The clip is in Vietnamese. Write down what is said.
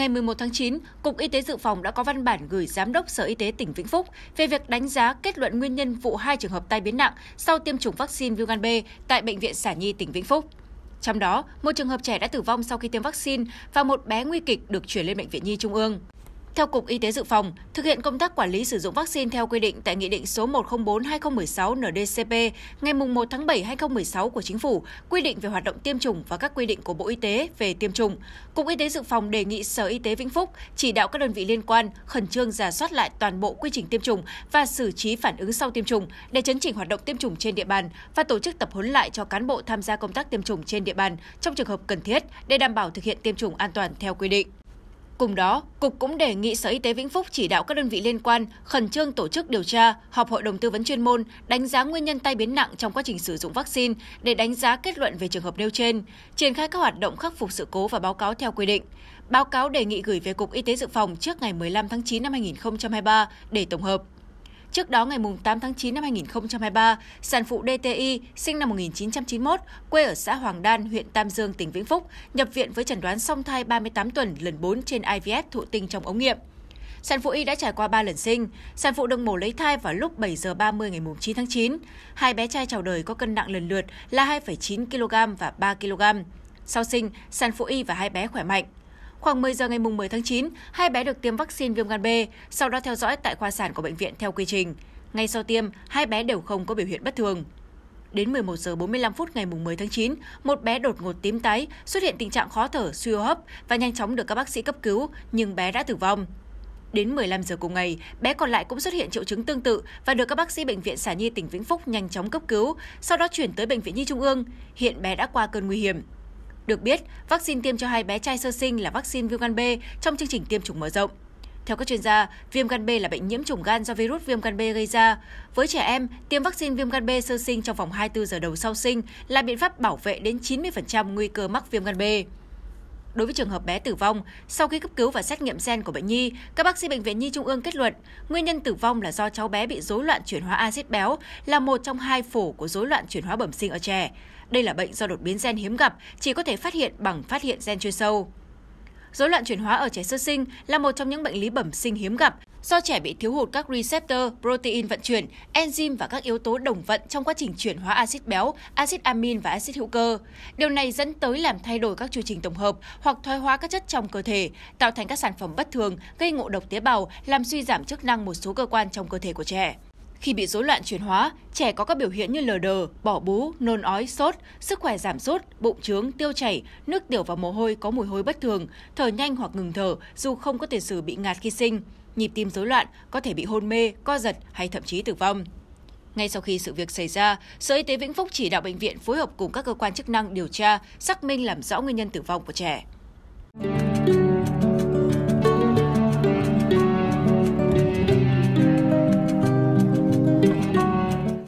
ngày 11 tháng 9, Cục Y tế Dự phòng đã có văn bản gửi Giám đốc Sở Y tế tỉnh Vĩnh Phúc về việc đánh giá kết luận nguyên nhân vụ hai trường hợp tai biến nặng sau tiêm chủng vaccine viêm gan B tại Bệnh viện Sản Nhi tỉnh Vĩnh Phúc. Trong đó, một trường hợp trẻ đã tử vong sau khi tiêm vaccine và một bé nguy kịch được chuyển lên Bệnh viện Nhi Trung ương. Theo Cục Y tế Dự phòng, thực hiện công tác quản lý sử dụng vaccine theo quy định tại Nghị định số 104-2016 NDCP ngày 1 tháng 7 2016 của Chính phủ quy định về hoạt động tiêm chủng và các quy định của Bộ Y tế về tiêm chủng. Cục Y tế Dự phòng đề nghị Sở Y tế Vĩnh Phúc chỉ đạo các đơn vị liên quan khẩn trương giả soát lại toàn bộ quy trình tiêm chủng và xử trí phản ứng sau tiêm chủng để chấn chỉnh hoạt động tiêm chủng trên địa bàn và tổ chức tập huấn lại cho cán bộ tham gia công tác tiêm chủng trên địa bàn trong trường hợp cần thiết để đảm bảo thực hiện tiêm chủng an toàn theo quy định. Cùng đó, Cục cũng đề nghị Sở Y tế Vĩnh Phúc chỉ đạo các đơn vị liên quan khẩn trương tổ chức điều tra, họp hội đồng tư vấn chuyên môn, đánh giá nguyên nhân tai biến nặng trong quá trình sử dụng vaccine để đánh giá kết luận về trường hợp nêu trên, triển khai các hoạt động khắc phục sự cố và báo cáo theo quy định. Báo cáo đề nghị gửi về Cục Y tế Dự phòng trước ngày 15 tháng 9 năm 2023 để tổng hợp. Trước đó ngày 8 tháng 9 năm 2023, sản phụ DTI sinh năm 1991, quê ở xã Hoàng Đan, huyện Tam Dương, tỉnh Vĩnh Phúc, nhập viện với chẩn đoán song thai 38 tuần lần 4 trên IVF thụ tinh trong ống nghiệm. Sản phụ Y đã trải qua 3 lần sinh. Sản phụ được mổ lấy thai vào lúc 7 giờ 30 ngày 9 tháng 9. Hai bé trai chào đời có cân nặng lần lượt là 2,9 kg và 3 kg. Sau sinh, sản phụ Y và hai bé khỏe mạnh. Khoảng 10 giờ ngày 10 tháng 9, hai bé được tiêm vaccine viêm gan B, sau đó theo dõi tại khoa sản của bệnh viện theo quy trình. Ngay sau tiêm, hai bé đều không có biểu hiện bất thường. Đến 11 giờ 45 phút ngày 10 tháng 9, một bé đột ngột tím tái, xuất hiện tình trạng khó thở, suy hô hấp và nhanh chóng được các bác sĩ cấp cứu, nhưng bé đã tử vong. Đến 15 giờ cùng ngày, bé còn lại cũng xuất hiện triệu chứng tương tự và được các bác sĩ bệnh viện Sản Nhi tỉnh Vĩnh Phúc nhanh chóng cấp cứu, sau đó chuyển tới bệnh viện Nhi Trung ương. Hiện bé đã qua cơn nguy hiểm. Được biết, vaccine tiêm cho hai bé trai sơ sinh là vaccine viêm gan B trong chương trình tiêm chủng mở rộng. Theo các chuyên gia, viêm gan B là bệnh nhiễm trùng gan do virus viêm gan B gây ra. Với trẻ em, tiêm vaccine viêm gan B sơ sinh trong vòng 24 giờ đầu sau sinh là biện pháp bảo vệ đến 90% nguy cơ mắc viêm gan B. Đối với trường hợp bé tử vong, sau khi cấp cứu và xét nghiệm gen của bệnh nhi, các bác sĩ bệnh viện Nhi Trung ương kết luận nguyên nhân tử vong là do cháu bé bị rối loạn chuyển hóa axit béo là một trong hai phổ của rối loạn chuyển hóa bẩm sinh ở trẻ. Đây là bệnh do đột biến gen hiếm gặp, chỉ có thể phát hiện bằng phát hiện gen chuyên sâu. Rối loạn chuyển hóa ở trẻ sơ sinh là một trong những bệnh lý bẩm sinh hiếm gặp do trẻ bị thiếu hụt các receptor, protein vận chuyển, enzyme và các yếu tố đồng vận trong quá trình chuyển hóa axit béo, axit amin và axit hữu cơ. Điều này dẫn tới làm thay đổi các chu trình tổng hợp hoặc thoái hóa các chất trong cơ thể, tạo thành các sản phẩm bất thường, gây ngộ độc tế bào, làm suy giảm chức năng một số cơ quan trong cơ thể của trẻ. Khi bị rối loạn chuyển hóa, trẻ có các biểu hiện như lờ đờ, bỏ bú, nôn ói, sốt, sức khỏe giảm sút, bụng trướng, tiêu chảy, nước tiểu và mồ hôi có mùi hôi bất thường, thở nhanh hoặc ngừng thở dù không có tiền sử bị ngạt khi sinh, nhịp tim rối loạn, có thể bị hôn mê, co giật hay thậm chí tử vong. Ngay sau khi sự việc xảy ra, Sở Y tế Vĩnh Phúc chỉ đạo bệnh viện phối hợp cùng các cơ quan chức năng điều tra, xác minh làm rõ nguyên nhân tử vong của trẻ.